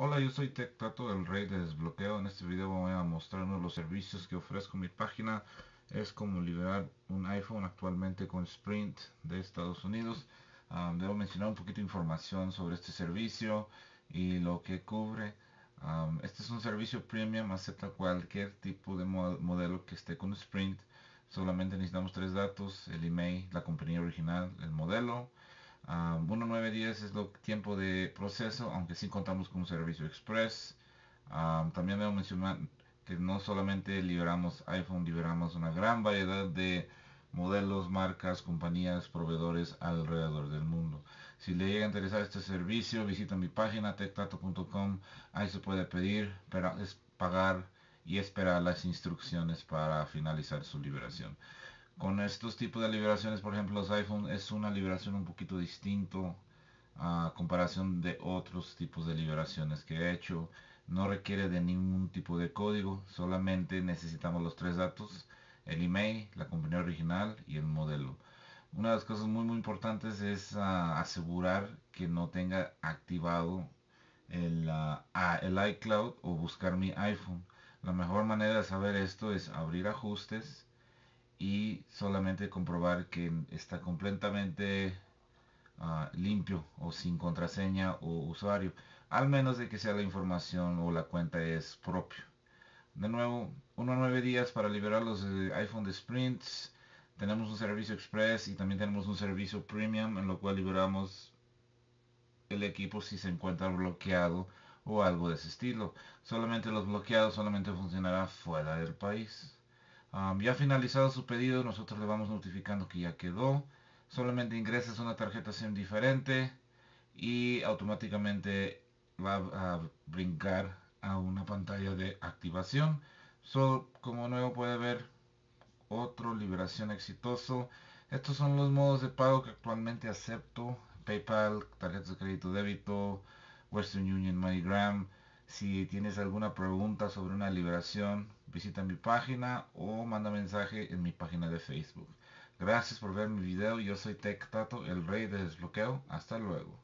Hola, yo soy Tectato, el rey de desbloqueo. En este video voy a mostrar mostrarnos los servicios que ofrezco mi página. Es como liberar un iPhone actualmente con Sprint de Estados Unidos. Ah, debo mencionar un poquito de información sobre este servicio y lo que cubre. Ah, este es un servicio premium, acepta cualquier tipo de modelo que esté con Sprint. Solamente necesitamos tres datos, el email, la compañía original, el modelo 1.9.10 9, días es lo tiempo de proceso, aunque sí contamos con un servicio express. Ah, también debo mencionar que no solamente liberamos iPhone, liberamos una gran variedad de modelos, marcas, compañías, proveedores alrededor del mundo. Si le llega a interesar este servicio, visita mi página tectato.com. Ahí se puede pedir, pero es pagar y esperar las instrucciones para finalizar su liberación. Con estos tipos de liberaciones, por ejemplo, los iPhone es una liberación un poquito distinto a comparación de otros tipos de liberaciones que he hecho. No requiere de ningún tipo de código, solamente necesitamos los tres datos, el email, la compañía original y el modelo. Una de las cosas muy muy importantes es ah, asegurar que no tenga activado ah, el iCloud o buscar mi iPhone. La mejor manera de saber esto es abrir ajustes y solamente comprobar que está completamente ah, limpio o sin contraseña o usuario, al menos de que sea la información o la cuenta es propio. De nuevo, 1 a 9 días para liberar los eh, iPhone de Sprints. Tenemos un servicio Express y también tenemos un servicio Premium en lo cual liberamos el equipo si se encuentra bloqueado o algo de ese estilo. Solamente los bloqueados solamente funcionará fuera del país ya finalizado su pedido, nosotros le vamos notificando que ya quedó. Solamente ingresas una tarjeta sin diferente y automáticamente va a brincar a una pantalla de activación. Solo como nuevo puede ver, otro liberación exitoso. Estos son los modos de pago que actualmente acepto. PayPal, tarjetas de crédito débito, Western Union, MoneyGram. Si tienes alguna pregunta sobre una liberación, visita mi página o manda mensaje en mi página de Facebook. Gracias por ver mi video, yo soy Tec Tato, el rey de desbloqueo, hasta luego.